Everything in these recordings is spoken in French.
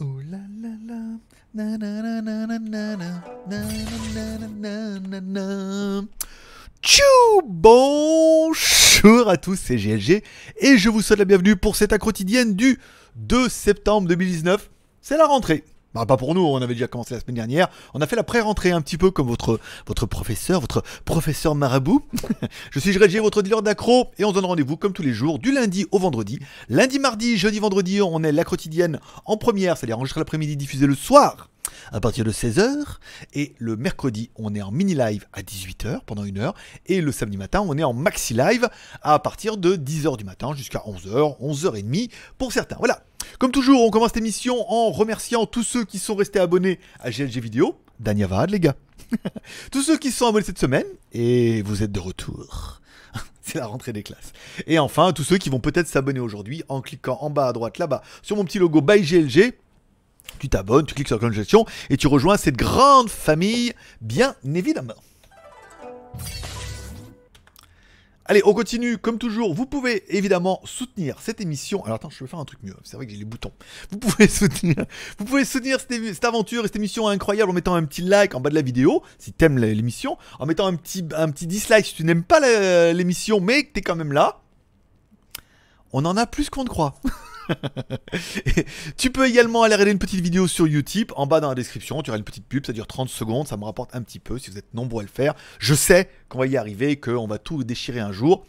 Oh la la Tchou Bonjour à tous, c'est GLG et je vous souhaite la bienvenue pour cette quotidienne du 2 septembre 2019. C'est la rentrée. Bah, pas pour nous, on avait déjà commencé la semaine dernière. On a fait la pré-rentrée un petit peu comme votre, votre professeur, votre professeur marabout. je suis Régier, votre dealer d'accro, et on se donne rendez-vous comme tous les jours, du lundi au vendredi. Lundi, mardi, jeudi, vendredi, on est la quotidienne en première, c'est-à-dire enregistrer l'après-midi, diffuser le soir à partir de 16h. Et le mercredi, on est en mini-live à 18h pendant une heure. Et le samedi matin, on est en maxi-live à partir de 10h du matin jusqu'à 11h, 11h30 pour certains. Voilà, comme toujours, on commence l'émission en remerciant tous ceux qui sont restés abonnés à GLG Vidéo. Dania Vahad, les gars. tous ceux qui sont abonnés cette semaine, et vous êtes de retour. C'est la rentrée des classes. Et enfin, tous ceux qui vont peut-être s'abonner aujourd'hui en cliquant en bas à droite, là-bas, sur mon petit logo by GLG. Tu t'abonnes, tu cliques sur la et tu rejoins cette grande famille, bien évidemment. Allez, on continue. Comme toujours, vous pouvez évidemment soutenir cette émission. Alors attends, je vais faire un truc mieux. C'est vrai que j'ai les boutons. Vous pouvez soutenir, vous pouvez soutenir cette, aventure et cette émission incroyable en mettant un petit like en bas de la vidéo, si t'aimes l'émission, en mettant un petit, un petit dislike si tu n'aimes pas l'émission, mais que t'es quand même là. On en a plus qu'on ne croit. tu peux également aller regarder une petite vidéo sur YouTube en bas dans la description. Tu auras une petite pub, ça dure 30 secondes, ça me rapporte un petit peu si vous êtes nombreux à le faire. Je sais qu'on va y arriver, qu'on va tout déchirer un jour.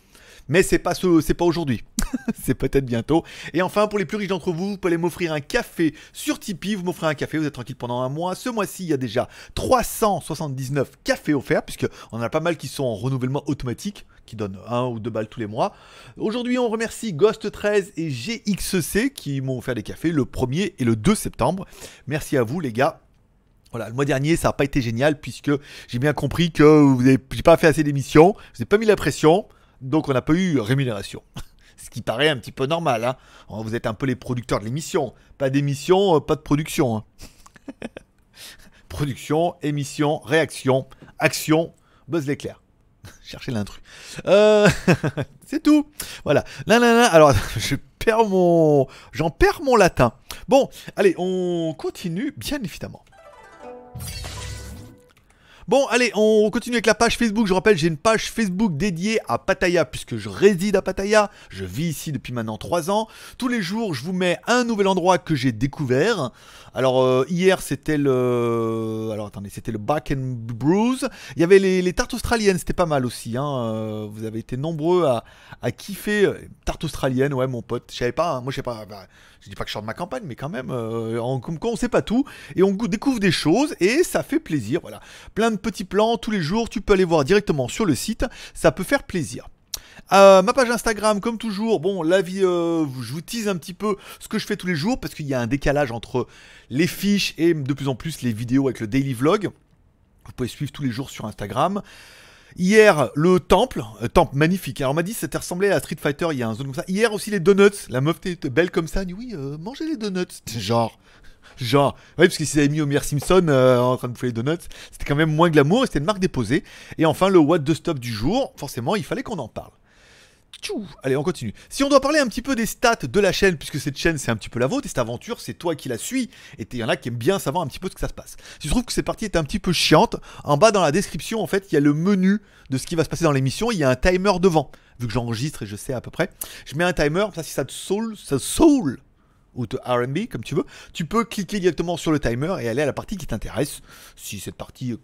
Mais c'est pas ce, c'est pas aujourd'hui. c'est peut-être bientôt. Et enfin, pour les plus riches d'entre vous, vous pouvez m'offrir un café sur Tipeee. Vous m'offrez un café, vous êtes tranquille pendant un mois. Ce mois-ci, il y a déjà 379 cafés offerts, puisque on a pas mal qui sont en renouvellement automatique donne un ou deux balles tous les mois. Aujourd'hui, on remercie Ghost13 et GXC qui m'ont offert des cafés le 1er et le 2 septembre. Merci à vous les gars. Voilà, le mois dernier, ça n'a pas été génial puisque j'ai bien compris que vous n'avez pas fait assez d'émissions, vous n'avez pas mis la pression, donc on n'a pas eu rémunération. Ce qui paraît un petit peu normal. Hein. Oh, vous êtes un peu les producteurs de l'émission. Pas d'émission, euh, pas de production. Hein. production, émission, réaction, action, buzz l'éclair chercher l'intrus. Euh, c'est tout. Voilà. Là, là, là. Alors, je perds mon... J'en perds mon latin. Bon, allez, on continue, bien évidemment. Bon, allez, on continue avec la page Facebook. Je rappelle, j'ai une page Facebook dédiée à Pattaya, puisque je réside à Pattaya. Je vis ici depuis maintenant 3 ans. Tous les jours, je vous mets un nouvel endroit que j'ai découvert. Alors, euh, hier, c'était le... Alors, attendez, c'était le Back and Brews. Il y avait les, tartes australiennes, c'était pas mal aussi. Hein. Euh, vous avez été nombreux à, kiffer. Euh, tartes australiennes, ouais, mon pote. Je savais pas, hein. moi, je sais pas... Je bah, je dis pas que je sors de ma campagne, mais quand même, en, on sait pas tout. Et on découvre des choses, et ça fait plaisir, voilà. Plein de petits plans tous les jours, tu peux aller voir directement sur le site, ça peut faire plaisir. Euh, ma page Instagram, comme toujours, bon, la vie, euh, je vous tease un petit peu ce que je fais tous les jours parce qu'il y a un décalage entre les fiches et de plus en plus les vidéos avec le daily vlog. Vous pouvez suivre tous les jours sur Instagram. Hier, le temple, euh, temple magnifique. Alors, on m'a dit, ça ressemblait à Street Fighter, il y a un zone comme ça. Hier aussi, les donuts. La meuf était belle comme ça. dit, oui, euh, mangez les donuts. Genre, Genre, oui parce qu'ils s'étaient mis Homer Simpson euh, en train de bouffer les donuts. C'était quand même moins glamour et c'était une marque déposée. Et enfin, le What the Stop du jour, forcément, il fallait qu'on en parle. Tchou Allez, on continue. Si on doit parler un petit peu des stats de la chaîne, puisque cette chaîne c'est un petit peu la vôtre, et cette aventure c'est toi qui la suis, et il y en a qui aiment bien savoir un petit peu ce que ça se passe. Si tu trouves que cette partie est un petit peu chiante, en bas dans la description en fait il y a le menu de ce qui va se passer dans l'émission, il y a un timer devant. Vu que j'enregistre et je sais à peu près, je mets un timer, ça si ça te saoule, ça saoule ou de RB, comme tu veux, tu peux cliquer directement sur le timer et aller à la partie qui t'intéresse. Si cette partie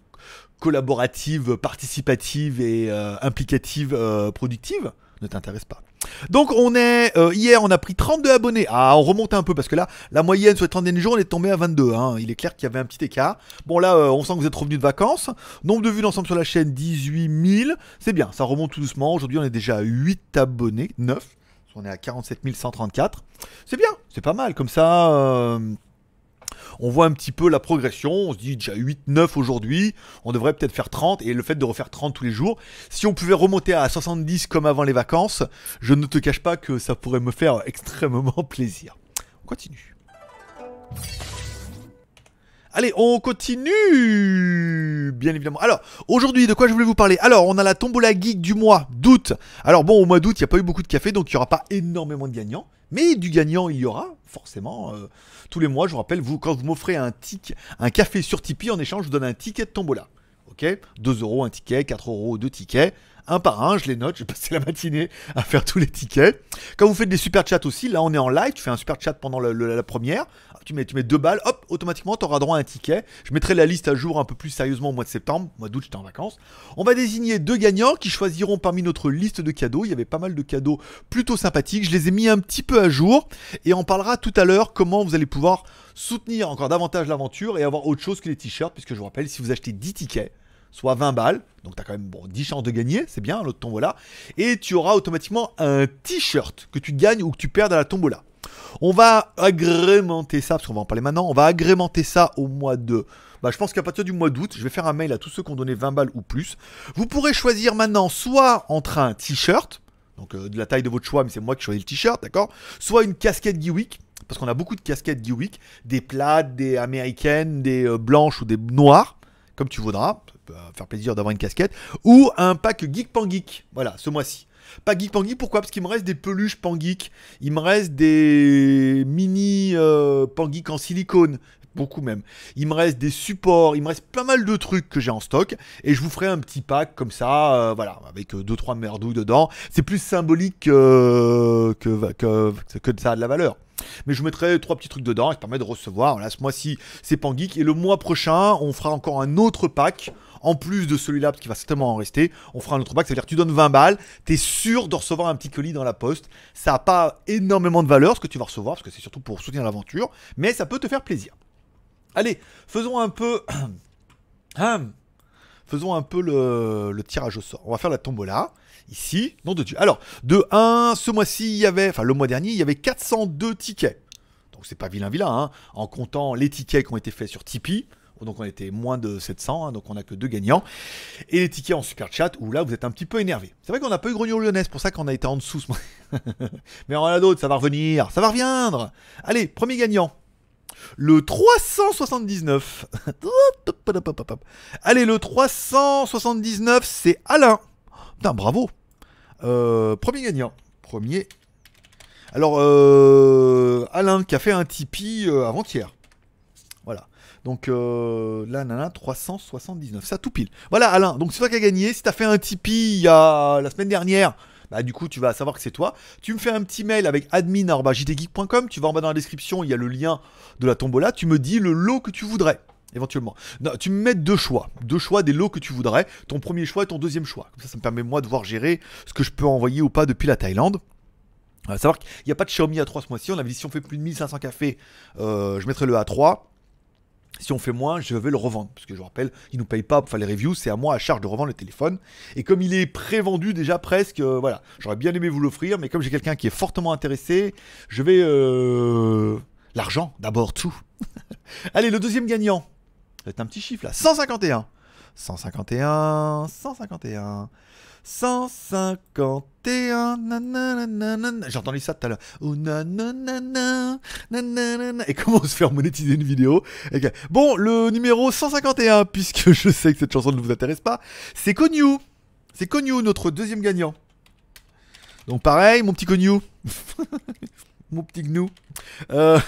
collaborative, participative et euh, implicative, euh, productive, ne t'intéresse pas. Donc on est, euh, hier on a pris 32 abonnés, ah on remonte un peu parce que là, la moyenne sur les 30 derniers jours on est tombé à 22, hein. il est clair qu'il y avait un petit écart. Bon là on sent que vous êtes revenu de vacances, nombre de vues d'ensemble sur la chaîne 18 000, c'est bien, ça remonte tout doucement, aujourd'hui on est déjà à 8 abonnés, 9, on est à 47 134. C'est bien, c'est pas mal. Comme ça, euh, on voit un petit peu la progression. On se dit déjà 8, 9 aujourd'hui. On devrait peut-être faire 30. Et le fait de refaire 30 tous les jours, si on pouvait remonter à 70 comme avant les vacances, je ne te cache pas que ça pourrait me faire extrêmement plaisir. On continue. Allez, on continue Bien évidemment. Alors, aujourd'hui, de quoi je voulais vous parler Alors, on a la tombola geek du mois d'août. Alors bon, au mois d'août, il n'y a pas eu beaucoup de café, donc il n'y aura pas énormément de gagnants. Mais du gagnant, il y aura, forcément. Euh, tous les mois, je vous rappelle, vous, quand vous m'offrez un, tic, un café sur Tipeee, en échange, je vous donne un ticket de tombola. Ok 2 euros, un ticket, 4 euros, deux tickets un par un, je les note, je passé la matinée à faire tous les tickets. Quand vous faites des super chats aussi, là on est en live, tu fais un super chat pendant la première, tu mets, tu mets deux balles, hop, automatiquement tu auras droit à un ticket. Je mettrai la liste à jour un peu plus sérieusement au mois de septembre, mois d'août j'étais en vacances. On va désigner deux gagnants qui choisiront parmi notre liste de cadeaux, il y avait pas mal de cadeaux plutôt sympathiques, je les ai mis un petit peu à jour et on parlera tout à l'heure comment vous allez pouvoir soutenir encore davantage l'aventure et avoir autre chose que les t-shirts, puisque je vous rappelle, si vous achetez 10 tickets, soit 20 balles. Donc tu as quand même bon, 10 chances de gagner, c'est bien, l'autre tombola. Et tu auras automatiquement un t-shirt que tu gagnes ou que tu perds à la tombola. On va agrémenter ça, parce qu'on va en parler maintenant, on va agrémenter ça au mois de... Bah, je pense qu'à partir du mois d'août, je vais faire un mail à tous ceux qui ont donné 20 balles ou plus. Vous pourrez choisir maintenant soit entre un t-shirt, donc euh, de la taille de votre choix, mais c'est moi qui choisis le t-shirt, d'accord Soit une casquette Geewick, parce qu'on a beaucoup de casquettes Geewick, des plates, des américaines, des euh, blanches ou des noires, comme tu voudras, euh, faire plaisir d'avoir une casquette, ou un pack Geek Pan Geek, voilà, ce mois-ci. Pas Geek Pan Geek, pourquoi Parce qu'il me reste des peluches Pang Geek, il me reste des mini euh, Pang Geek en silicone, beaucoup même. Il me reste des supports, il me reste pas mal de trucs que j'ai en stock, et je vous ferai un petit pack comme ça, euh, voilà, avec 2-3 merdouilles dedans. C'est plus symbolique que, que, que ça a de la valeur. Mais je mettrai trois petits trucs dedans ça permet de recevoir. Là, ce mois-ci, c'est Geek, Et le mois prochain, on fera encore un autre pack en plus de celui-là, parce qu'il va certainement en rester, on fera un autre pack, c'est-à-dire tu donnes 20 balles, tu es sûr de recevoir un petit colis dans la poste, ça n'a pas énormément de valeur ce que tu vas recevoir, parce que c'est surtout pour soutenir l'aventure, mais ça peut te faire plaisir. Allez, faisons un peu... Hum, faisons un peu le, tirage au sort. On va faire la tombola. Ici, nom de Dieu. Alors, de 1, ce mois-ci, il y avait, enfin le mois dernier, il y avait 402 tickets. Donc c'est pas vilain vilain, hein. en comptant les tickets qui ont été faits sur Tipeee donc on était moins de 700, hein, donc on n'a que deux gagnants. Et les tickets en super chat, où là vous êtes un petit peu énervé. C'est vrai qu'on a pas eu Grognon Lyonnais, c'est pour ça qu'on a été en dessous. Mais on en a d'autres, ça va revenir, ça va reviendre Allez, premier gagnant. Le 379. Allez, le 379, c'est Alain. Putain, bravo. Euh, premier gagnant. Premier. Alors, euh, Alain qui a fait un Tipeee euh, avant-hier. Donc euh, là, nana, 379, ça tout pile. Voilà Alain, donc c'est toi qui as gagné. Si t'as fait un Tipeee la semaine dernière, bah du coup tu vas savoir que c'est toi. Tu me fais un petit mail avec admin.jtgeek.com, tu vas en bas dans la description, il y a le lien de la tombola, tu me dis le lot que tu voudrais. Éventuellement. tu me mets deux choix. Deux choix des lots que tu voudrais. Ton premier choix et ton deuxième choix. Comme ça, ça me permet moi de voir gérer ce que je peux envoyer ou pas depuis la Thaïlande. À euh, savoir qu'il n'y a pas de Xiaomi A3 ce mois-ci. On avait dit si on fait plus de 1500 cafés, euh, je mettrai le A3 si on fait moins, je vais le revendre. Parce que je vous rappelle, il ne nous paye pas pour faire les reviews, c'est à moi à charge de revendre le téléphone. Et comme il est pré-vendu déjà presque, euh, voilà, j'aurais bien aimé vous l'offrir, mais comme j'ai quelqu'un qui est fortement intéressé, je vais... Euh, l'argent, d'abord, tout. Allez, le deuxième gagnant. C'est un petit chiffre là, 151. 151, 151. 151. J'ai entendu ça tout à l'heure. Et comment se faire monétiser une vidéo Bon, le numéro 151, puisque je sais que cette chanson ne vous intéresse pas, c'est Cognou. C'est Cognou, notre deuxième gagnant. Donc pareil, mon petit Cognou. mon petit Gnou. Euh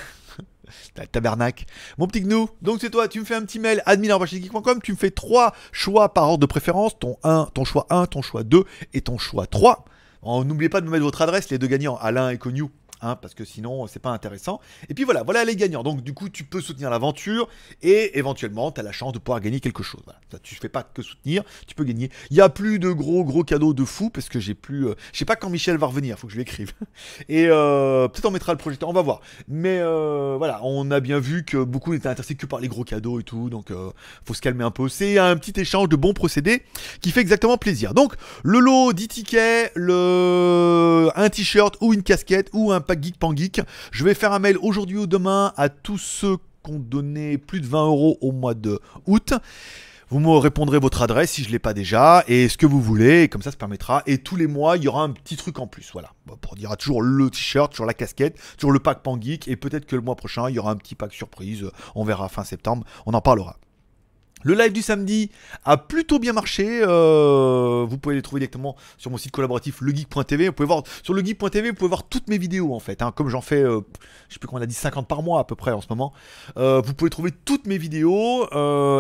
tabernacle. Mon petit gnou, donc c'est toi, tu me fais un petit mail admin.com, tu me fais trois choix par ordre de préférence, ton 1, ton choix 1, ton choix 2 et ton choix 3. N'oubliez pas de me mettre votre adresse, les deux gagnants, Alain et Cognou. Hein, parce que sinon c'est pas intéressant. Et puis voilà, voilà les gagnants. Donc du coup, tu peux soutenir l'aventure et éventuellement, tu as la chance de pouvoir gagner quelque chose. Voilà. tu fais pas que soutenir, tu peux gagner. Il y a plus de gros gros cadeaux de fou parce que j'ai plus, euh, je sais pas quand Michel va revenir, faut que je lui écrive. Et euh, peut-être on mettra le projecteur, on va voir. Mais euh, voilà, on a bien vu que beaucoup n'étaient intéressés que par les gros cadeaux et tout, donc faut se calmer un peu. C'est un petit échange de bons procédés qui fait exactement plaisir. Donc le lot 10 tickets, le un t-shirt ou une casquette ou un Geek Pan Geek. Je vais faire un mail aujourd'hui ou demain à tous ceux qui ont donné plus de 20 euros au mois de août. Vous me répondrez votre adresse si je ne l'ai pas déjà et ce que vous voulez, comme ça se permettra. Et tous les mois, il y aura un petit truc en plus, voilà. Pour dire toujours le t-shirt, toujours la casquette, toujours le pack Geek et peut-être que le mois prochain, il y aura un petit pack surprise, on verra fin septembre, on en parlera. Le live du samedi a plutôt bien marché. Euh, vous pouvez les trouver directement sur mon site collaboratif legeek.tv. Vous pouvez voir sur legeek.tv, vous pouvez voir toutes mes vidéos en fait. Hein. comme j'en fais, je euh, je sais plus comment on a dit 50 par mois à peu près en ce moment. Euh, vous pouvez trouver toutes mes vidéos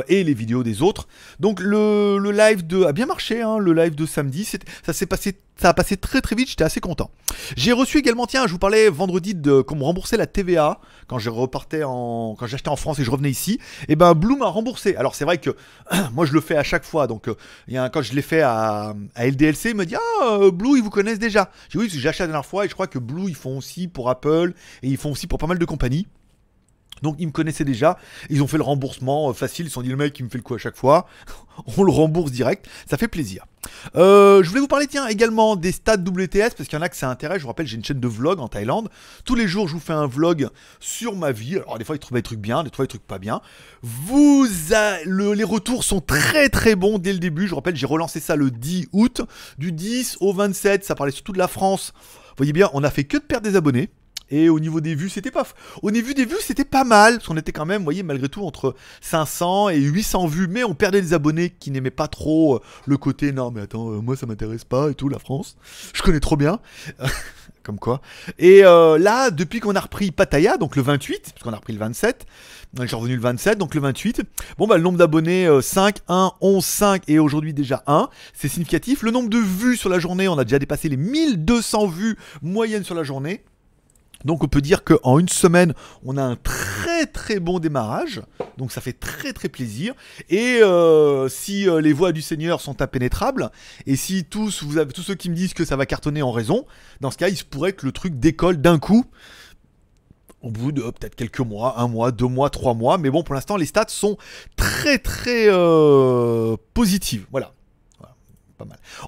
et les vidéos des autres. Donc le, live de a bien marché. Hein, le live de samedi, ça s'est passé ça a passé très très vite, j'étais assez content. J'ai reçu également, tiens, je vous parlais vendredi de qu'on me remboursait la TVA quand je repartais en quand j'achetais en France et je revenais ici. Et eh ben Blue m'a remboursé. Alors c'est vrai que moi je le fais à chaque fois. Donc euh, il y a quand je l'ai fait à, LDLC, il me dit "Ah, euh, Blue, ils vous connaissent déjà." J'ai oui, j'ai acheté la dernière fois et je crois que Blue ils font aussi pour Apple et ils font aussi pour pas mal de compagnies. Donc ils me connaissaient déjà, ils ont fait le remboursement euh, facile, ils se sont dit le mec il me fait le coup à chaque fois, on le rembourse direct, ça fait plaisir. Euh, je voulais vous parler tiens également des stats WTS parce qu'il y en a que ça intéresse. Je vous rappelle, j'ai une chaîne de vlog en Thaïlande. Tous les jours, je vous fais un vlog sur ma vie. Alors des fois, ils trouvent des trucs bien, des fois des trucs pas bien. Vous les retours sont très très bons dès le début. Je vous rappelle, j'ai relancé ça le 10 août, du 10 au 27. Ça parlait surtout de la France. Vous voyez bien, on a fait que de perdre des abonnés. Et au niveau des vues, c'était pas. Au niveau des vues, c'était pas mal. Parce qu'on était quand même, vous voyez, malgré tout, entre 500 et 800 vues. Mais on perdait des abonnés qui n'aimaient pas trop euh, le côté non, mais attends, euh, moi ça m'intéresse pas et tout, la France. Je connais trop bien. Comme quoi. Et euh, là, depuis qu'on a repris Pattaya, donc le 28, parce qu'on a repris le 27, je revenu le 27, donc le 28, bon bah le nombre d'abonnés 5, 1, 11, 5 et aujourd'hui déjà 1, c'est significatif. Le nombre de vues sur la journée, on a déjà dépassé les 1200 vues moyennes sur la journée. Donc on peut dire qu'en une semaine, on a un très très bon démarrage. Donc ça fait très très plaisir. Et euh, si euh, les voix du Seigneur sont impénétrables, et si tous, vous avez, tous ceux qui me disent que ça va cartonner en raison, dans ce cas, il se pourrait que le truc décolle d'un coup. Au bout de euh, peut-être quelques mois, un mois, deux mois, trois mois. Mais bon, pour l'instant, les stats sont très très positives. Voilà.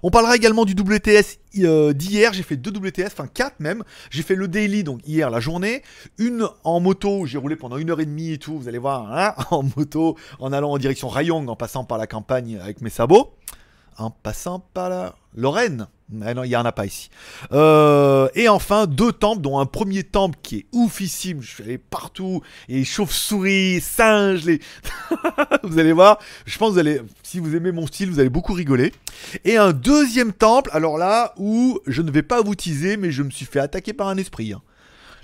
On parlera également du WTS euh, d'hier. J'ai fait deux WTS, enfin quatre même. J'ai fait le daily, donc hier la journée. Une en moto, j'ai roulé pendant une heure et demie et tout. Vous allez voir, hein, en moto, en allant en direction Rayong, en passant par la campagne avec mes sabots. En passant par la Lorraine. Eh non, il n'y en a pas ici. Euh, et enfin, deux temples, dont un premier temple qui est oufissime. Je suis allé partout. Et chauves-souris, singes, les. vous allez voir. Je pense que vous allez. Si vous aimez mon style, vous allez beaucoup rigoler. Et un deuxième temple, alors là, où je ne vais pas vous teaser, mais je me suis fait attaquer par un esprit. Hein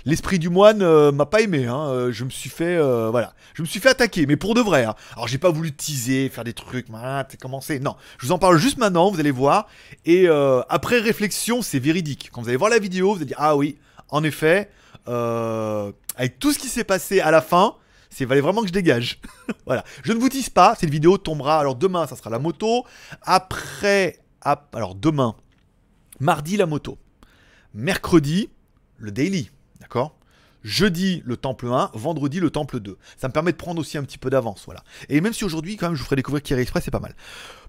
l'esprit du moine euh, m'a pas aimé. Hein. Euh, je me suis fait, euh, voilà, je me suis fait attaquer, mais pour de vrai. Hein. Alors j'ai pas voulu teaser, faire des trucs, ah, t'es commencé. Non, je vous en parle juste maintenant. Vous allez voir. Et après réflexion, c'est véridique. Quand vous allez voir la vidéo, vous allez dire ah oui, en effet, avec tout ce qui s'est passé à la fin. C'est valait vraiment que je dégage. voilà. Je ne vous tease pas, cette vidéo tombera. Alors demain, ça sera la moto. Après, alors demain, mardi la moto. Mercredi, le daily jeudi le temple 1, vendredi le temple 2. Ça me permet de prendre aussi un petit peu d'avance, voilà. Et même si aujourd'hui, quand même, je vous ferai découvrir Kiri Express, c'est pas mal.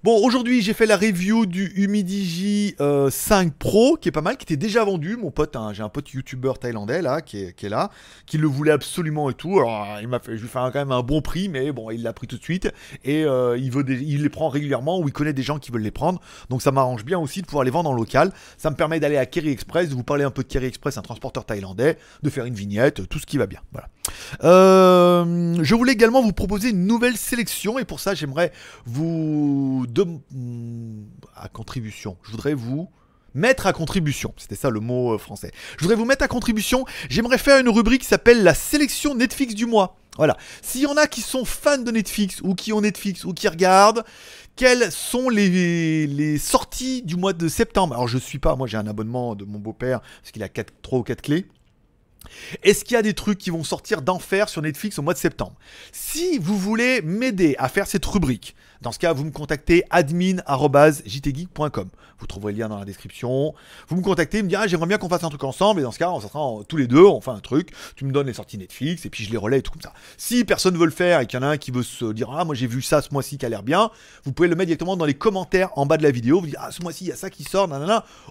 Bon, aujourd'hui, j'ai fait la review du Humidigi 5 euh, Pro, qui est pas mal, qui était déjà vendu. Mon pote, hein, j'ai un pote youtubeur thaïlandais, là, qui est, là, qui le voulait absolument et tout. Alors, il m'a fait, je lui fais quand même un bon prix, mais bon, il l'a pris tout de suite. Et euh, il, les prend régulièrement, ou il connaît des gens qui veulent les prendre. Donc, ça m'arrange bien aussi de pouvoir les vendre en local. Ça me permet d'aller à Kerry Express, de vous parler un peu de Kerry Express, un transporteur thaïlandais, de faire une vignette, tout ce qui va bien. Voilà. Euh, je voulais également vous proposer une nouvelle sélection, et pour ça, j'aimerais vous de, à contribution. Je voudrais vous mettre à contribution. C'était ça le mot euh, français. Je voudrais vous mettre à contribution. J'aimerais faire une rubrique qui s'appelle la sélection Netflix du mois. Voilà. S'il y en a qui sont fans de Netflix ou qui ont Netflix ou qui regardent, quelles sont les, sorties du mois de septembre Alors je ne suis pas, moi j'ai un abonnement de mon beau-père parce qu'il a 3 ou 4 clés. Est-ce qu'il y a des trucs qui vont sortir d'enfer sur Netflix au mois de septembre Si vous voulez m'aider à faire cette rubrique, dans ce cas, vous me contactez admin.jtgeek.com. Vous trouverez le lien dans la description. Vous me contactez, me dire ah, j'aimerais bien qu'on fasse un truc ensemble. Et dans ce cas, on sera tous les deux, on fait un truc. Tu me donnes les sorties Netflix et puis je les relais et tout comme ça. Si personne veut le faire et qu'il y en a un qui veut se dire ah moi j'ai vu ça ce mois-ci qui a l'air bien, vous pouvez le mettre directement dans les commentaires en bas de la vidéo. Vous dites ah ce mois-ci il y a ça qui sort,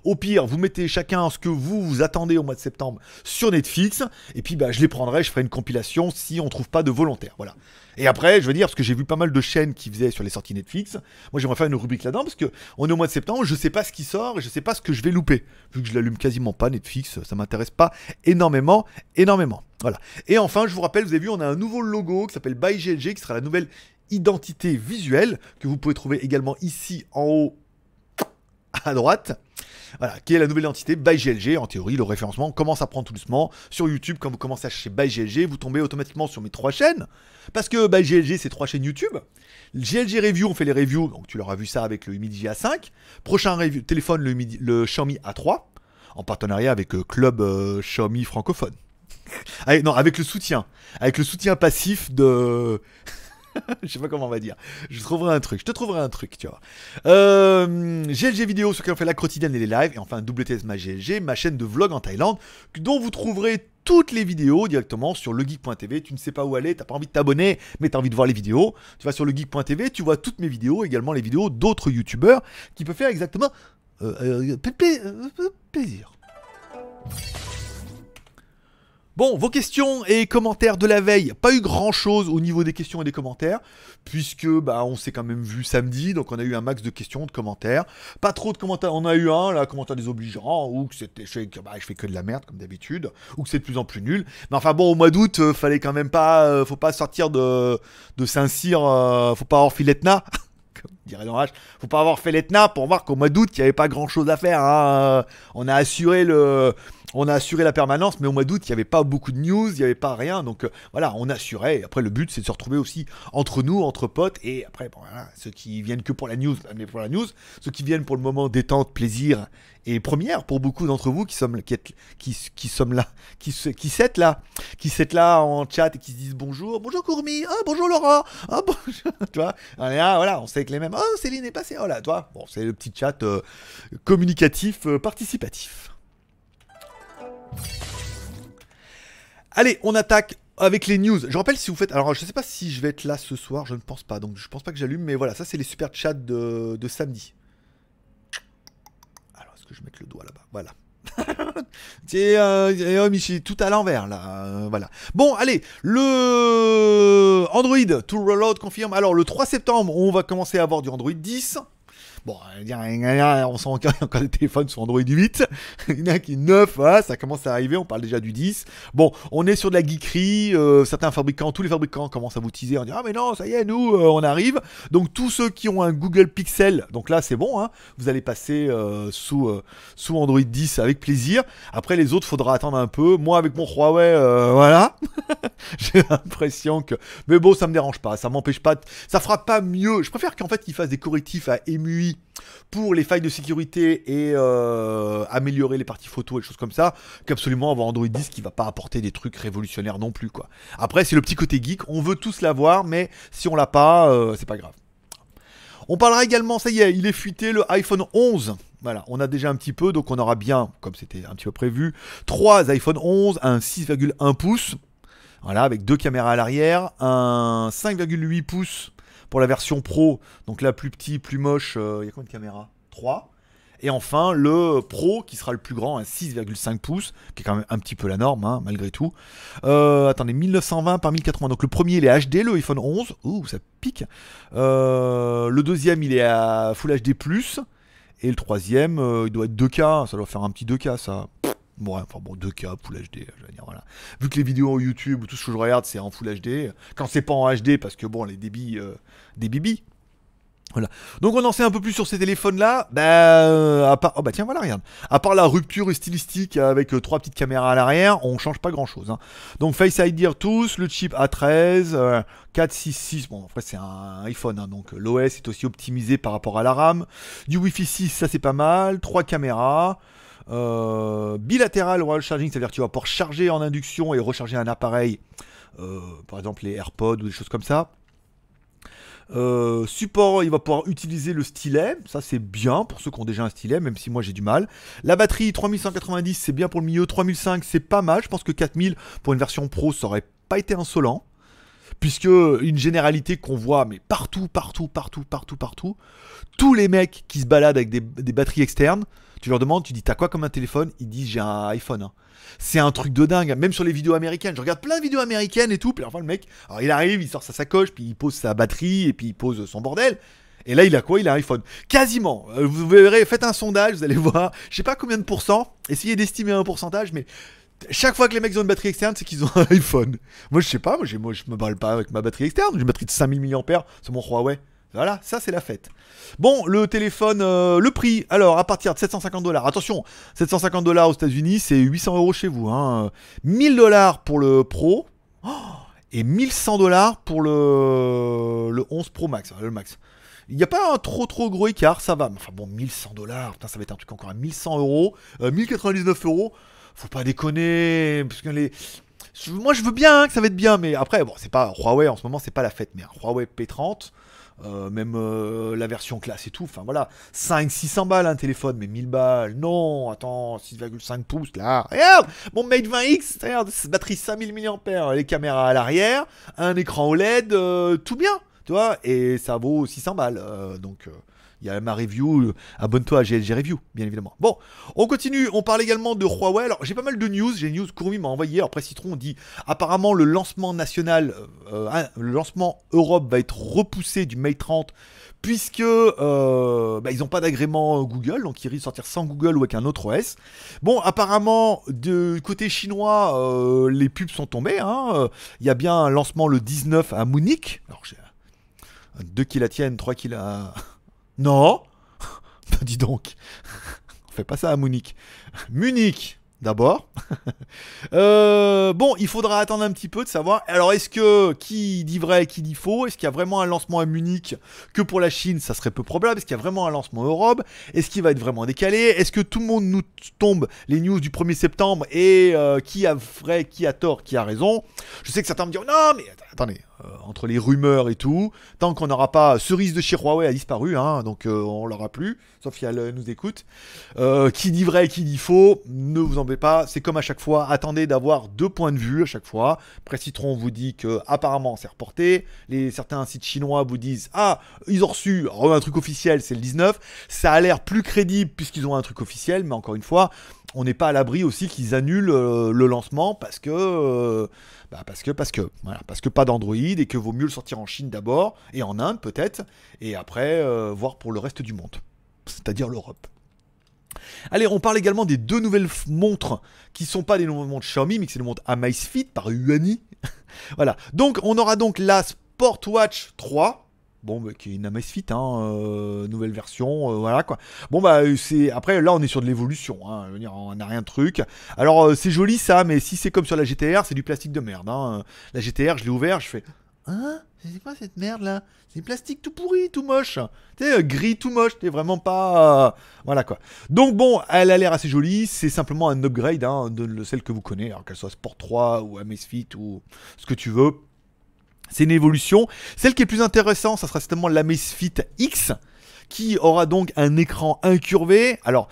Au pire, vous mettez chacun ce que vous vous attendez au mois de septembre sur Netflix. Et puis bah je les prendrai, je ferai une compilation si on ne trouve pas de volontaires. Voilà. Et après, je veux dire, parce que j'ai vu pas mal de chaînes qui faisaient sur les sorties Netflix, moi j'aimerais faire une rubrique là-dedans, parce qu'on est au mois de septembre, je sais pas ce qui sort et je sais pas ce que je vais louper. Vu que je l'allume quasiment pas, Netflix, ça m'intéresse pas énormément, énormément. Voilà. Et enfin, je vous rappelle, vous avez vu, on a un nouveau logo qui s'appelle ByGLG, qui sera la nouvelle identité visuelle, que vous pouvez trouver également ici en haut à droite. Voilà, qui est la nouvelle entité ByGLG. En théorie, le référencement commence à prendre tout doucement. Sur YouTube, quand vous commencez à chercher ByGLG, vous tombez automatiquement sur mes trois chaînes. Parce que ByGLG, c'est trois chaînes YouTube. GLG Review, on fait les reviews. Donc tu l'auras vu ça avec le Midi A5. Prochain review, téléphone, le, Xiaomi A3. En partenariat avec euh, Club euh, Xiaomi francophone. Allez, non, avec le soutien. Avec le soutien passif de. je sais pas comment on va dire. Je trouverai un truc, je te trouverai un truc, tu vois. GLG euh, vidéo, sur qui on fait la quotidienne et les lives. Et enfin, WTS ma GLG, ma chaîne de vlog en Thaïlande, dont vous trouverez toutes les vidéos directement sur legeek.tv. Tu ne sais pas où aller, t'as pas envie de t'abonner, mais as envie de voir les vidéos. Tu vas sur legeek.tv, tu vois toutes mes vidéos, également les vidéos d'autres youtubeurs qui peuvent faire exactement euh, euh, plaisir. Bon, vos questions et commentaires de la veille, pas eu grand chose au niveau des questions et des commentaires, puisque bah on s'est quand même vu samedi, donc on a eu un max de questions, de commentaires. Pas trop de commentaires, on a eu un, là, commentaire obligeants, ou que c'était, je, bah, je, fais que de la merde, comme d'habitude, ou que c'est de plus en plus nul. Mais enfin bon, au mois d'août, euh, fallait quand même pas, euh, faut pas sortir de, de Saint-Cyr, euh, faut pas avoir l'ETNA, comme dirait l'orage, faut pas avoir fait l'Etna pour voir qu'au mois d'août, il n'y avait pas grand chose à faire. Hein. On a assuré le, on a assuré la permanence, mais au mois d'août, il n'y avait pas beaucoup de news, il n'y avait pas rien. Donc euh, voilà, on assurait. après, le but, c'est de se retrouver aussi entre nous, entre potes. Et après, bon, voilà, ceux qui viennent que pour la news, mais pour la news. Ceux qui viennent pour le moment détente, plaisir et première, pour beaucoup d'entre vous qui sommes, qui, êtes, qui, qui sommes là, qui, qui là, qui s'êtes là en chat et qui se disent bonjour, bonjour Courmi, ah, bonjour Laura, ah, bonjour, tu vois. On voilà, on sait que les mêmes, oh, Céline est passée, oh là, toi. Bon, c'est le petit chat euh, communicatif euh, participatif. Allez, on attaque avec les news. Je rappelle si vous faites... Alors, je ne sais pas si je vais être là ce soir, je ne pense pas. Donc, je ne pense pas que j'allume. Mais voilà, ça, c'est les super chats de, samedi. Alors, est-ce que je mets le doigt là-bas Voilà. Tiens, euh, oh, tout à l'envers là, euh, voilà. Bon, allez, le Android, tout reload confirme. Alors le 3 septembre, on va commencer à avoir du Android 10. Bon, on sent encore, encore des téléphones sur Android 8. Il y en a qui 9, ça commence à arriver, on parle déjà du 10. Bon, on est sur de la geekerie, euh, certains fabricants, tous les fabricants commencent à vous teaser en disant Ah mais non, ça y est, nous, euh, on arrive. Donc tous ceux qui ont un Google Pixel, donc là c'est bon, hein, vous allez passer euh, sous, sous Android 10 avec plaisir. Après les autres, faudra attendre un peu. Moi avec mon Huawei, voilà. J'ai l'impression que... Mais bon, ça me dérange pas, ça m'empêche pas... De... Ça fera pas mieux. Je préfère qu'en fait ils fassent des correctifs à émuler pour les failles de sécurité et euh, améliorer les parties photo et choses comme ça, qu'absolument avoir Android 10 qui va pas apporter des trucs révolutionnaires non plus quoi. Après c'est le petit côté geek, on veut tous l'avoir, mais si on l'a pas, euh, c'est pas grave. On parlera également, ça y est, il est fuité le iPhone 11. Voilà, on a déjà un petit peu, donc on aura bien, comme c'était un petit peu prévu, 3 iPhone 11, un 6,1 pouces, voilà, avec deux caméras à l'arrière, un 5,8 pouces pour la version pro, donc la plus petit, plus moche, euh, il y a combien de caméras 3. Et enfin, le Pro, qui sera le plus grand, à 6,5 pouces, qui est quand même un petit peu la norme, hein, malgré tout. Euh, attendez, 1920 par 1080. Donc le premier, il est HD, le iPhone 11. Ouh, ça pique. Euh, le deuxième, il est à Full HD+. Et le troisième, il doit être 2K. Ça doit faire un petit 2K, ça enfin bon, 2K, Full HD, je veux dire, voilà. Vu que les vidéos YouTube, tout ce que je regarde, c'est en Full HD. Quand c'est pas en HD, parce que bon, les débits, euh, des bibis. Voilà. Donc on en sait un peu plus sur ces téléphones-là. Bah, euh, à part... oh bah tiens, voilà, regarde. À part la rupture stylistique avec euh, trois petites caméras à l'arrière, on change pas grand-chose. Hein. Donc Face ID tous, le chip A13, 6 466. Bon, après c'est un iPhone, hein, donc l'OS est aussi optimisé par rapport à la RAM. Du Wi-Fi 6, ça c'est pas mal. Trois caméras. Euh, bilatéral Royal Charging, c'est-à-dire que tu vas pouvoir charger en induction et recharger un appareil, euh, par exemple les AirPods ou des choses comme ça. Euh, support, il va pouvoir utiliser le stylet, ça c'est bien pour ceux qui ont déjà un stylet, même si moi j'ai du mal. La batterie 3190, c'est bien pour le milieu, 3005 c'est pas mal, je pense que 4000 pour une version pro ça aurait pas été insolent. Puisque une généralité qu'on voit mais partout, partout, partout, partout, partout, tous les mecs qui se baladent avec des batteries externes, tu leur demandes, tu dis t'as quoi comme un téléphone Ils disent j'ai un iPhone. Hein. C'est un truc de dingue, même sur les vidéos américaines. Je regarde plein de vidéos américaines et tout. Puis enfin, le mec, alors il arrive, il sort sa sacoche, puis il pose sa batterie, et puis il pose son bordel. Et là, il a quoi Il a un iPhone. Quasiment. Euh, vous verrez, faites un sondage, vous allez voir. Je sais pas combien de pourcents. Essayez d'estimer un pourcentage, mais chaque fois que les mecs ont une batterie externe, c'est qu'ils ont un iPhone. Moi, je sais pas, moi, je me balle pas avec ma batterie externe. J'ai une batterie de 5000 mAh, c'est mon Huawei. Voilà, ça c'est la fête. Bon, le téléphone, euh, le prix, alors à partir de 750 dollars, attention, 750 dollars aux États-Unis, c'est 800 euros chez vous. Hein. 1000 dollars pour le Pro oh, et 1100 dollars pour le, le 11 Pro Max. Le Max. Il n'y a pas un trop trop gros écart, ça va. Enfin bon, 1100 dollars, putain, ça va être un truc encore à 1100 euros, 1099 euh, euros. Faut pas déconner, parce moi je veux bien hein, que ça va être bien, mais après, bon, c'est pas Huawei en ce moment, c'est pas la fête, mais Huawei P30, euh, même euh, la version classe et tout. Enfin voilà, 5-600 balles un téléphone, mais 1000 balles, non, attends, 6,5 pouces là. Regarde, mon Mate 20X, regarde, batterie 5000 mAh, les caméras à l'arrière, un écran OLED, euh, tout bien, tu vois, et ça vaut 600 balles. donc il y a ma review, euh, abonne-toi à GLG Review, bien évidemment. Bon, on continue, on parle également de Huawei. Alors, j'ai pas mal de news, j'ai une news Courmi m'a envoyé. après Citron, dit apparemment le lancement national, euh, hein, le lancement Europe va être repoussé du mai 30 puisque euh, bah, ils n'ont pas d'agrément Google, donc ils risquent de sortir sans Google ou avec un autre OS. Bon, apparemment, du côté chinois, les pubs sont tombées. Hein. Il y a bien un lancement le 19 à Munich. Alors, deux qui la tiennent, 3 qui la... Non ben, Dis donc, on fait pas ça à Munich. Munich D'abord. Euh, bon, il faudra attendre un petit peu de savoir. Alors, est-ce que qui dit vrai, qui dit faux Est-ce qu'il y a vraiment un lancement à Munich que pour la Chine Ça serait peu probable. Est-ce qu'il y a vraiment un lancement Europe Est-ce qu'il va être vraiment décalé Est-ce que tout le monde nous tombe les news du 1er septembre et euh, qui a vrai, qui a tort, qui a raison Je sais que certains me diront non, mais attendez, euh, entre les rumeurs et tout. Tant qu'on n'aura pas Cerise de Huawei a disparu, hein, donc euh, on l'aura plus, sauf si elle euh, nous écoute. qui dit vrai, qui dit faux, ne vous embêtez pas, c'est comme à chaque fois, attendez d'avoir deux points de vue à chaque fois. citron vous dit que apparemment c'est reporté, les, certains sites chinois vous disent ah, ils ont reçu un truc officiel, c'est le 19, ça a l'air plus crédible puisqu'ils ont un truc officiel, mais encore une fois, on n'est pas à l'abri aussi qu'ils annulent euh, le lancement parce que, euh, bah, parce que, parce que, parce que pas d'Android et que vaut mieux le sortir en Chine d'abord et en Inde peut-être et après euh, voir pour le reste du monde, c'est-à-dire l'Europe. Allez, on parle également des deux nouvelles montres qui sont pas des nouvelles montres Xiaomi mais c'est sont montre montres Amazfit par Uani. voilà. Donc on aura donc la Sportwatch 3 bon bah, qui est une Amazfit, hein, euh, nouvelle version euh, voilà quoi bon bah euh, c'est après là on est sur de l'évolution hein, on n'a rien de truc alors c'est joli ça mais si c'est comme sur la GTR c'est du plastique de merde hein. la GTR je l'ai ouvert je fais hein c'est quoi cette merde là C'est du plastique tout pourri, tout moche. Tu gris tout moche, t'es vraiment pas. Voilà quoi. Donc bon, elle a l'air assez jolie, c'est simplement un upgrade hein, de celle que vous connaissez, alors qu'elle soit Sport 3 ou Amazfit ou ce que tu veux. C'est une évolution. Celle qui est plus intéressante, ça sera certainement la MESFIT X, qui aura donc un écran incurvé. Alors,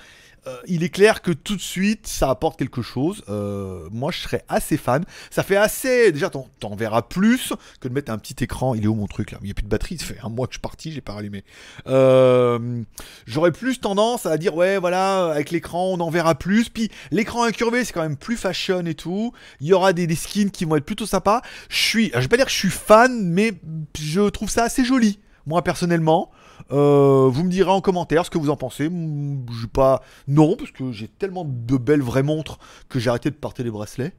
euh, il est clair que tout de suite, ça apporte quelque chose. Euh, moi, je serais assez fan. Ça fait assez. Déjà, t'en, verras plus que de mettre un petit écran. Il est où mon truc là Il n'y a plus de batterie. Ça fait un mois que je suis parti, j'ai pas allumé. Euh, j'aurais plus tendance à dire ouais, voilà, avec l'écran, on en verra plus. Puis l'écran incurvé, c'est quand même plus fashion et tout. Il y aura des, skins qui vont être plutôt sympas. Je suis, je vais pas dire que je suis fan, mais je trouve ça assez joli moi personnellement. Euh, vous me direz en commentaire ce que vous en pensez. Je pas. Non, parce que j'ai tellement de belles vraies montres que j'ai arrêté de porter les bracelets.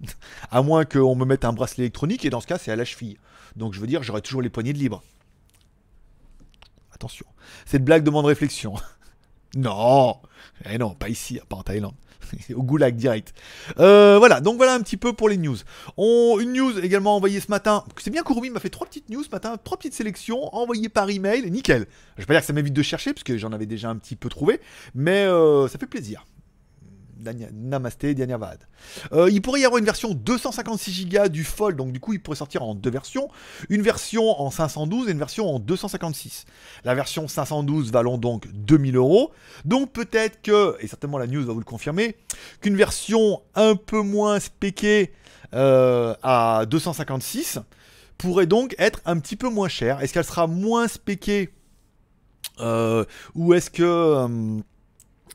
à moins qu'on me mette un bracelet électronique, et dans ce cas, c'est à la cheville. Donc je veux dire, j'aurai toujours les poignées de libre. Attention. Cette blague demande réflexion. non Eh non, pas ici, pas en Thaïlande. au goulag direct. Euh, voilà, donc voilà un petit peu pour les news. On, une news également envoyée ce matin. C'est bien Kurumi m'a fait trois petites news ce matin, trois petites sélections envoyées par email. Nickel. Je vais pas dire que ça m'évite de chercher parce que j'en avais déjà un petit peu trouvé, mais euh, ça fait plaisir. Namasté, Danyavad. Euh, il pourrait y avoir une version 256Go du Fold, donc du coup il pourrait sortir en deux versions, une version en 512 et une version en 256. La version 512 valant donc 2000 euros, donc peut-être que, et certainement la news va vous le confirmer, qu'une version un peu moins spéquée euh, à 256 pourrait donc être un petit peu moins chère. Est-ce qu'elle sera moins spéquée euh, ou est-ce que euh,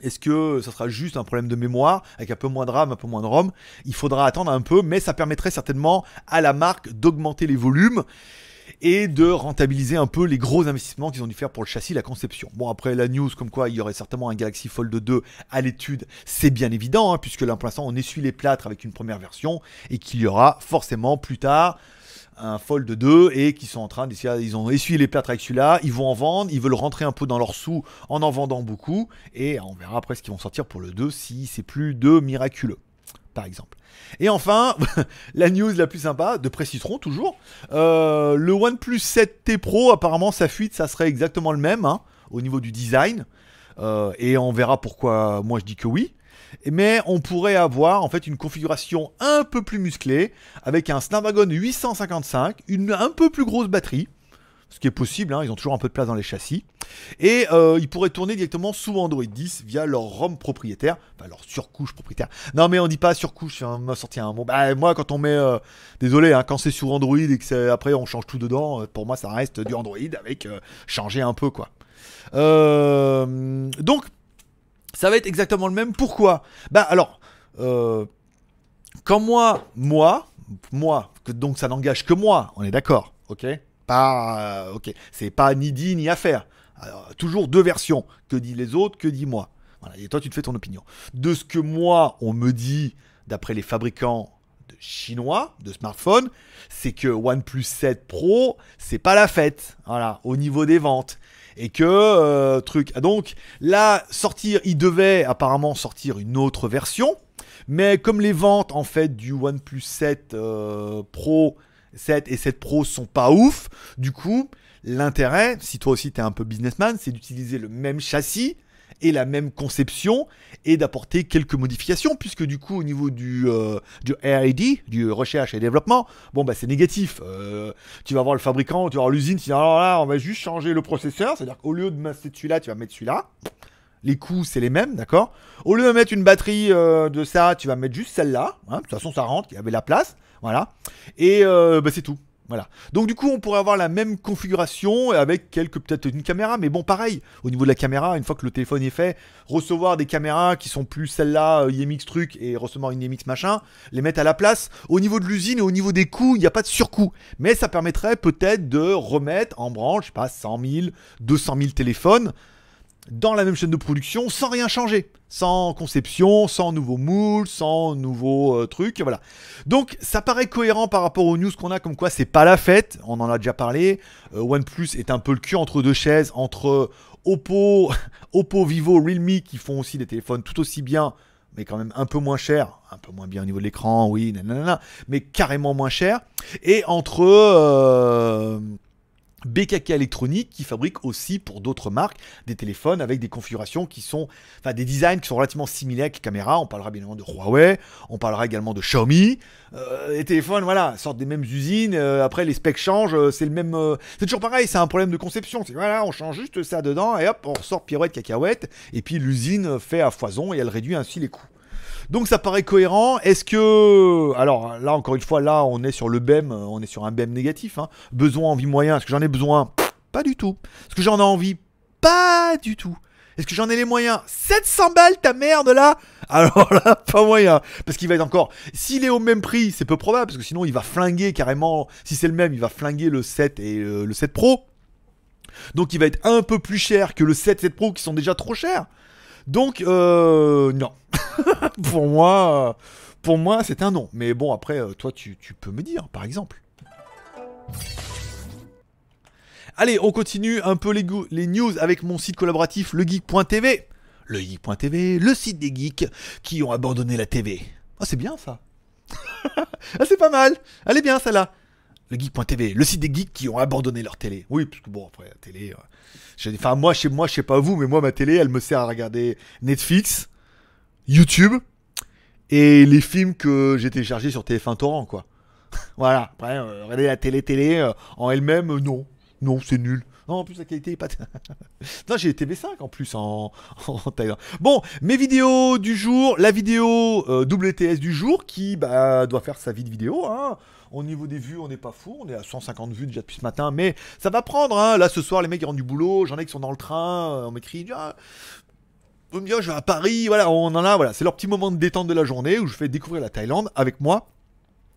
est-ce que ça sera juste un problème de mémoire, avec un peu moins de RAM, un peu moins de ROM Il faudra attendre un peu, mais ça permettrait certainement à la marque d'augmenter les volumes et de rentabiliser un peu les gros investissements qu'ils ont dû faire pour le châssis, la conception. Bon, après la news comme quoi il y aurait certainement un Galaxy Fold 2 à l'étude, c'est bien évident, hein, puisque là pour l'instant on essuie les plâtres avec une première version et qu'il y aura forcément plus tard un Fold 2 et qui sont en train d'essuyer ils ont essuyé les plâtres avec celui-là, ils vont en vendre, ils veulent rentrer un peu dans leur sous en en vendant beaucoup et on verra après ce qu'ils vont sortir pour le 2 si c'est plus de miraculeux par exemple. Et enfin, la news la plus sympa, de Précitron toujours, euh, le OnePlus 7T Pro, apparemment sa fuite, ça serait exactement le même hein, au niveau du design. Euh, et on verra pourquoi moi je dis que oui mais on pourrait avoir en fait une configuration un peu plus musclée avec un Snapdragon 855, une un peu plus grosse batterie, ce qui est possible, hein, ils ont toujours un peu de place dans les châssis, et euh, ils pourraient tourner directement sous Android 10 via leur ROM propriétaire, enfin leur surcouche propriétaire. Non mais on dit pas surcouche, hein, on m'a sorti un mot. Bah moi quand on met, euh, désolé, hein, quand c'est sous Android et que après on change tout dedans, euh, pour moi ça reste du Android avec euh, changer un peu quoi. donc ça va être exactement le même. Pourquoi Bah alors, euh, quand moi, moi, moi, donc ça n'engage que moi, on est d'accord, ok Pas, euh, ok, c'est pas ni dit ni à faire. toujours deux versions, que dit les autres, que dis moi. Voilà, et toi tu te fais ton opinion. De ce que moi, on me dit, d'après les fabricants de chinois de smartphones, c'est que OnePlus 7 Pro, c'est pas la fête, voilà, au niveau des ventes et que euh, truc. Ah, donc là, sortir, il devait apparemment sortir une autre version, mais comme les ventes en fait du OnePlus 7 euh, Pro 7 et 7 Pro sont pas ouf, du coup, l'intérêt, si toi aussi t'es un peu businessman, c'est d'utiliser le même châssis et la même conception et d'apporter quelques modifications puisque du coup au niveau du, euh, du R&D, du recherche et développement, bon bah c'est négatif. Euh, tu vas voir le fabricant, tu vas voir l'usine, tu dis alors oh là on va juste changer le processeur, c'est-à-dire qu'au lieu de mettre celui-là, tu vas mettre celui-là. Les coûts, c'est les mêmes, d'accord Au lieu de mettre une batterie euh, de ça, tu vas mettre juste celle-là. Hein. de toute façon, ça rentre, il y avait la place. Voilà. Et bah, c'est tout. Voilà. Donc du coup, on pourrait avoir la même configuration avec quelques peut-être une caméra, mais bon, pareil. Au niveau de la caméra, une fois que le téléphone est fait, recevoir des caméras qui sont plus celles là euh, IMX truc et recevoir une IMX machin, les mettre à la place. Au niveau de l'usine et au niveau des coûts, il n'y a pas de surcoût, mais ça permettrait peut-être de remettre en branche, je sais pas 100 000, 200 000 téléphones dans la même chaîne de production sans rien changer, sans conception, sans nouveau moule, sans nouveau euh, truc, voilà. Donc ça paraît cohérent par rapport aux news qu'on a comme quoi c'est pas la fête, on en a déjà parlé, euh, OnePlus est un peu le cul entre deux chaises, entre Oppo, Oppo, Vivo, Realme qui font aussi des téléphones tout aussi bien, mais quand même un peu moins cher, un peu moins bien au niveau de l'écran, oui, nanana, mais carrément moins cher, et entre... Euh, BKK électronique qui fabrique aussi pour d'autres marques des téléphones avec des configurations qui sont, enfin des designs qui sont relativement similaires avec les caméras. On parlera bien évidemment de Huawei, on parlera également de Xiaomi. Euh, les téléphones, voilà, sortent des mêmes usines. Euh, après, les specs changent, euh, c'est le même, euh, c'est toujours pareil, c'est un problème de conception. C'est voilà, on change juste ça dedans et hop, on ressort pirouette cacahuète. Et puis l'usine fait à foison et elle réduit ainsi les coûts. Donc ça paraît cohérent. Est-ce que... Alors là, encore une fois, là, on est sur le BEM, on est sur un BEM négatif. Hein. Besoin, envie, moyen. Est-ce que j'en ai besoin Pas du tout. Est-ce que j'en ai envie Pas du tout. Est-ce que j'en ai les moyens 700 balles ta merde là Alors là, pas moyen. Parce qu'il va être encore... S'il est au même prix, c'est peu probable, parce que sinon il va flinguer carrément... Si c'est le même, il va flinguer le 7 et euh, le 7 Pro. Donc il va être un peu plus cher que le 7, 7 Pro qui sont déjà trop chers. Donc, euh, non. pour moi, euh, pour moi c'est un non. Mais bon, après, euh, toi, tu, peux me dire, par exemple. Allez, on continue un peu les, les news avec mon site collaboratif, legeek.tv. Le le site des geeks qui ont abandonné la TV. Ah, c'est bien ça. Ah, c'est pas mal. Elle est bien celle-là. Geek.tv, le site des geeks qui ont abandonné leur télé. Oui, parce que bon, après, la télé. Euh, enfin, moi, chez moi, je sais pas vous, mais moi, ma télé, elle me sert à regarder Netflix, YouTube et les films que j'ai téléchargés sur TF1 Torrent, quoi. voilà. Après, euh, regarder la télé-télé euh, en elle-même, non. Non, c'est nul. Non, en plus, la qualité est pas. non, j'ai TV5 en plus en, Thaïlande. Bon, mes vidéos du jour, la vidéo WTS du jour qui bah, doit faire sa vie de vidéo, hein. Au niveau des vues, on n'est pas fou. On est à 150 vues déjà depuis ce matin. Mais ça va prendre. Hein. Là, ce soir, les mecs, ils rentrent du boulot. J'en ai qui sont dans le train. Euh, on m'écrit. Ah, je vais à Paris. Voilà, on en a. Voilà, c'est leur petit moment de détente de la journée où je fais découvrir la Thaïlande avec moi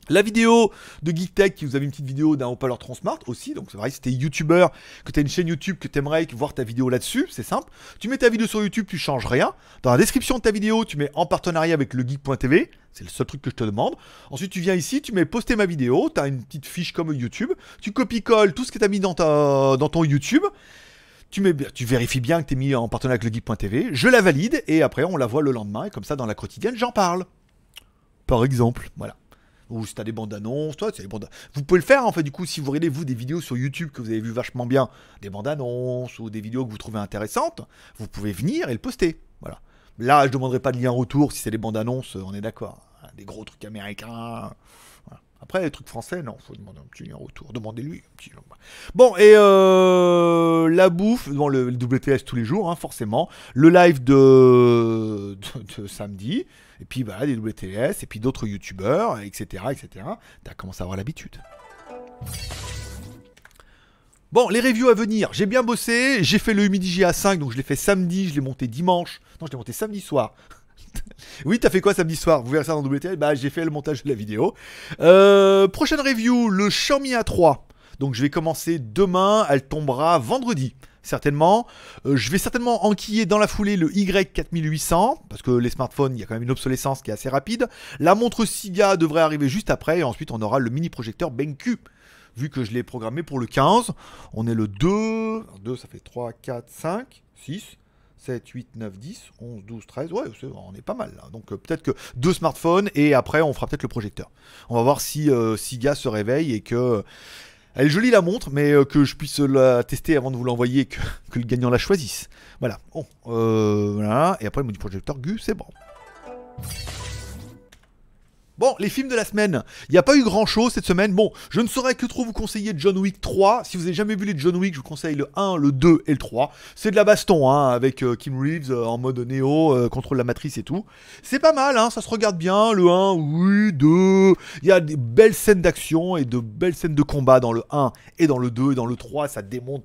la vidéo de GeekTech, Tech qui vous avait une petite vidéo d'un haut-parleur Transmart aussi, donc c'est vrai, si t'es youtubeur, que t'as une chaîne YouTube, que t'aimerais voir ta vidéo là-dessus, c'est simple. Tu mets ta vidéo sur YouTube, tu changes rien. Dans la description de ta vidéo, tu mets en partenariat avec le c'est le seul truc que je te demande. Ensuite, tu viens ici, tu mets poster ma vidéo, t'as une petite fiche comme YouTube, tu copies-colles tout ce que t'as mis dans, ton YouTube. Tu, vérifies bien que t'es mis en partenariat avec le geek.tv, je la valide et après on la voit le lendemain et comme ça dans la quotidienne j'en parle. Par exemple, voilà ou si t'as des bandes annonces, toi, c'est bandes... Vous pouvez le faire en fait, du coup, si vous regardez vous des vidéos sur YouTube que vous avez vu vachement bien, des bandes annonces ou des vidéos que vous trouvez intéressantes, vous pouvez venir et le poster. Voilà. Là, je demanderai pas de lien retour si c'est des bandes annonces, on est d'accord. Hein, des gros trucs américains. Après, les trucs français, non, faut demander un petit lien retour. Demandez-lui. Petit... Bon, et euh, la bouffe, dans le, WTS tous les jours, hein, forcément. Le live de samedi et puis bah, des WTS, et puis d'autres youtubeurs, etc. etc. T'as commencé à avoir l'habitude. Bon, les reviews à venir, j'ai bien bossé, j'ai fait le Humidigi a 5, donc je l'ai fait samedi, je l'ai monté dimanche. Non, je l'ai monté samedi soir. oui, t'as fait quoi samedi soir Vous verrez ça dans WTL Bah, j'ai fait le montage de la vidéo. Euh, prochaine review, le Xiaomi A3. Donc je vais commencer demain, elle tombera vendredi certainement. Euh, je vais certainement enquiller dans la foulée le Y4800, parce que les smartphones, il y a quand même une obsolescence qui est assez rapide. La montre SIGA devrait arriver juste après, et ensuite on aura le mini projecteur BenQ. Vu que je l'ai programmé pour le 15, on est le 2, 2 ça fait 3, 4, 5, 6, 7, 8, 9, 10, 11, 12, 13. Ouais, on est pas mal là. Donc euh, peut-être que deux smartphones et après on fera peut-être le projecteur. On va voir si Siga euh, se réveille et que elle est jolie la montre, mais euh, que je puisse la tester avant de vous l'envoyer que, le gagnant la choisisse. Voilà. Bon, euh, voilà. Et après, le me projecteur Gu, c'est bon. Bon, les films de la semaine. Il n'y a pas eu grand chose cette semaine. Bon, je ne saurais que trop vous conseiller John Wick 3. Si vous n'avez jamais vu les John Wick, je vous conseille le 1, le 2 et le 3. C'est de la baston, hein, avec euh, Kim Reeves euh, en mode néo, euh, contrôle la matrice et tout. C'est pas mal, hein, ça se regarde bien. Le 1, oui, 2. Il y a des belles scènes d'action et de belles scènes de combat dans le 1 et dans le 2 et dans le 3. Ça démonte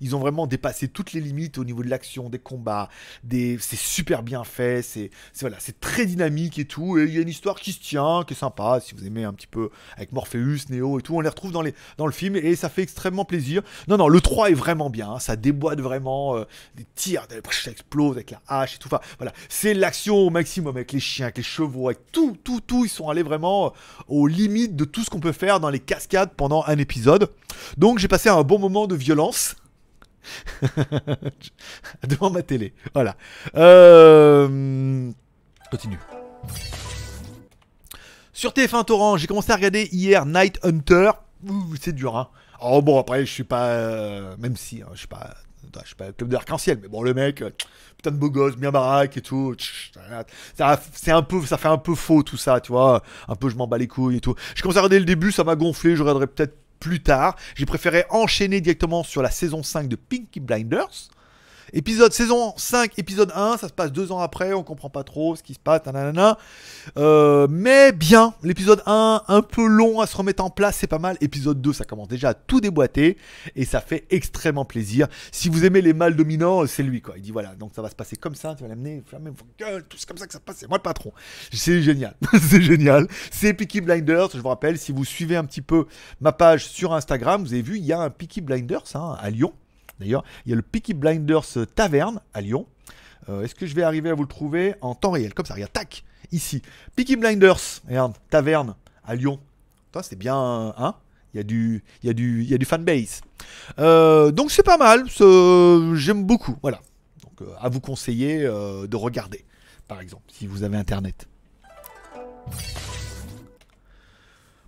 ils ont vraiment dépassé toutes les limites au niveau de l'action, des combats, c'est super bien fait, c'est voilà, c'est très dynamique et tout. Et il y a une histoire qui se tient, qui est sympa. Si vous aimez un petit peu avec Morpheus, Neo et tout, on les retrouve dans, les... dans le film et ça fait extrêmement plaisir. Non, non, le 3 est vraiment bien. Hein, ça déboîte vraiment euh, des tirs, ça explose avec la hache et tout. voilà, c'est l'action au maximum avec les chiens, avec les chevaux, avec tout, tout, tout. Ils sont allés vraiment euh, aux limites de tout ce qu'on peut faire dans les cascades pendant un épisode. Donc j'ai passé un bon moment de violence Devant ma télé. Voilà. Euh, continue. Sur TF1 Torrent, j'ai commencé à regarder hier Night Hunter. C'est dur, hein. Oh bon, après, je suis pas. Euh, même si, hein, je suis pas. Je suis pas club d'arc-en-ciel, mais bon, le mec, euh, putain de beau gosse, bien baraque et tout. Ça, c'est un peu, ça fait un peu faux tout ça, tu vois. Un peu, je m'en bats les couilles et tout. Je commence à regarder le début, ça m'a gonflé. Je regarderai peut-être plus tard. J'ai préféré enchaîner directement sur la saison 5 de Pinky Blinders, Épisode saison 5, épisode 1, ça se passe deux ans après, on comprend pas trop ce qui se passe, nanana. Euh, mais bien, l'épisode 1, un peu long à se remettre en place, c'est pas mal. Épisode 2, ça commence déjà à tout déboîter et ça fait extrêmement plaisir. Si vous aimez les mâles dominants, c'est lui quoi. Il dit voilà, donc ça va se passer comme ça, tu vas l'amener, fermer vos gueules, tout comme ça que ça se passe, c'est moi le patron. C'est génial, c'est génial. C'est Peaky Blinders, je vous rappelle, si vous suivez un petit peu ma page sur Instagram, vous avez vu, il y a un Peaky Blinders hein, à Lyon D'ailleurs, il y a le Peaky Blinders euh, Taverne à Lyon. Euh, est-ce que je vais arriver à vous le trouver en temps réel Comme ça, regarde, tac, ici. Peaky Blinders, Taverne à Lyon. Toi, c'est bien, hein il y, a du, il, y du, il fanbase. Euh, donc c'est pas mal, j'aime beaucoup. Voilà. Donc à vous conseiller de regarder, par exemple, si vous avez internet.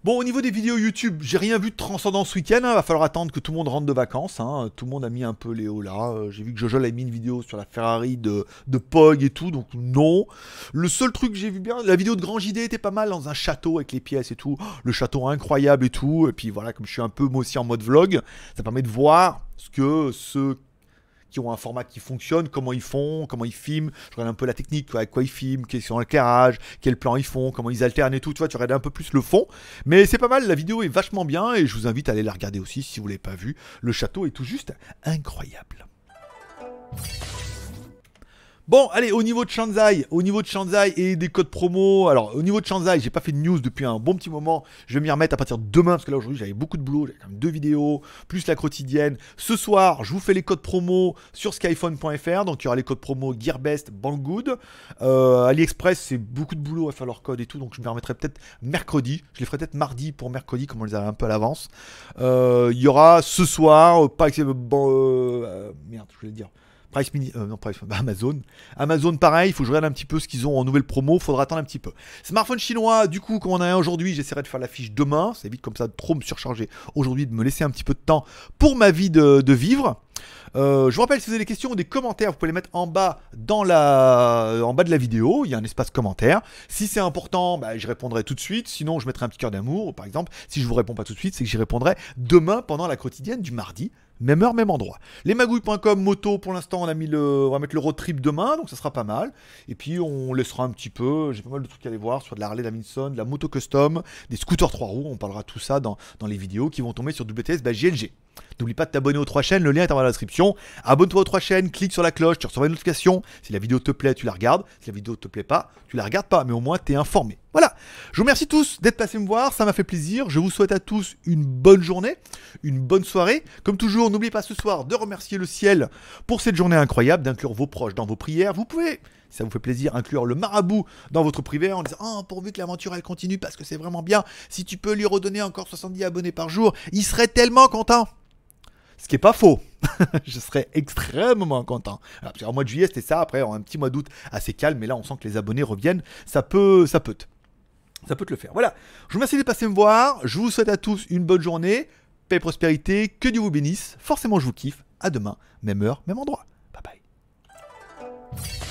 Bon, au niveau des vidéos YouTube, j'ai rien vu de transcendant ce week-end. Il hein. Va falloir attendre que tout le monde rentre de vacances. Hein. Tout le monde a mis un peu Léo là. Euh, j'ai vu que Jojo a mis une vidéo sur la Ferrari de, Pog et tout, donc non. Le seul truc que j'ai vu bien, la vidéo de Grand JD était pas mal dans un château avec les pièces et tout. Oh, le château incroyable et tout. Et puis voilà, comme je suis un peu moi aussi en mode vlog, ça permet de voir ce que ce qui ont un format qui fonctionne, comment ils font, comment ils filment. Je regarde un peu la technique, avec quoi ils filment, quels sont l'éclairage, quel plan ils font, comment ils alternent et tout. Tu vois, tu regardes un peu plus le fond. Mais c'est pas mal, la vidéo est vachement bien et je vous invite à aller la regarder aussi si vous ne l'avez pas vue. Le château est tout juste incroyable. Bon, allez, au niveau de Shanzai, au niveau de Shanzai et des codes promo. Alors, au niveau de Shanzai, j'ai pas fait de news depuis un bon petit moment. Je vais m'y remettre à partir de demain parce que là aujourd'hui j'avais beaucoup de boulot, j'avais quand même deux vidéos, plus la quotidienne. Ce soir, je vous fais les codes promo sur skyphone.fr. Donc, il y aura les codes promo Gearbest, Banggood. Euh, AliExpress, c'est beaucoup de boulot à faire leurs codes et tout. Donc, je me remettrai peut-être mercredi. Je les ferai peut-être mardi pour mercredi, comme on les a un peu à l'avance. Euh, il y aura ce soir, pas euh, merde, je voulais dire. Mini, euh, non, Amazon. Amazon, pareil, il faut que je regarde un petit peu ce qu'ils ont en nouvelle promo, faudra attendre un petit peu. Smartphone chinois, du coup, comme on a un aujourd'hui, j'essaierai de faire la fiche demain, ça évite comme ça de trop me surcharger aujourd'hui, de me laisser un petit peu de temps pour ma vie de vivre. Euh, je vous rappelle, si vous avez des questions ou des commentaires, vous pouvez les mettre en bas, dans la... en bas de la vidéo. Il y a un espace commentaire. Si c'est important, bah, je répondrai tout de suite. Sinon, je mettrai un petit cœur d'amour. Par exemple, si je vous réponds pas tout de suite, c'est que j'y répondrai demain pendant la quotidienne du mardi même heure, même endroit. Lesmagouilles.com, moto, pour l'instant, on a mis le, on va mettre le road trip demain, donc ça sera pas mal. Et puis, on laissera un petit peu, j'ai pas mal de trucs à aller voir sur de la Harley Davidson, de la moto custom, des scooters 3 roues, on parlera tout ça dans, les vidéos qui vont tomber sur WTS, bah, GLG. N'oublie pas de t'abonner aux trois chaînes, le lien est en bas dans la description. Abonne-toi aux trois chaînes, clique sur la cloche, tu recevras une notification. Si la vidéo te plaît, tu la regardes. Si la vidéo te plaît pas, tu la regardes pas, mais au moins es informé. Voilà. Je vous remercie tous d'être passés me voir, ça m'a fait plaisir. Je vous souhaite à tous une bonne journée, une bonne soirée. Comme toujours, n'oublie pas ce soir de remercier le ciel pour cette journée incroyable, d'inclure vos proches dans vos prières. Vous pouvez, si ça vous fait plaisir, inclure le marabout dans votre privé en disant oh, pourvu que l'aventure elle continue parce que c'est vraiment bien. Si tu peux lui redonner encore 70 abonnés par jour, il serait tellement content. Ce qui n'est pas faux. je serais extrêmement content. Alors, en mois de juillet, c'était ça. Après, un petit mois d'août assez calme. Mais là, on sent que les abonnés reviennent. Ça peut, ça peut, te, ça peut te le faire. Voilà. Je vous remercie de passer me voir. Je vous souhaite à tous une bonne journée. Paix et prospérité. Que Dieu vous bénisse. Forcément, je vous kiffe. À demain, même heure, même endroit. Bye bye.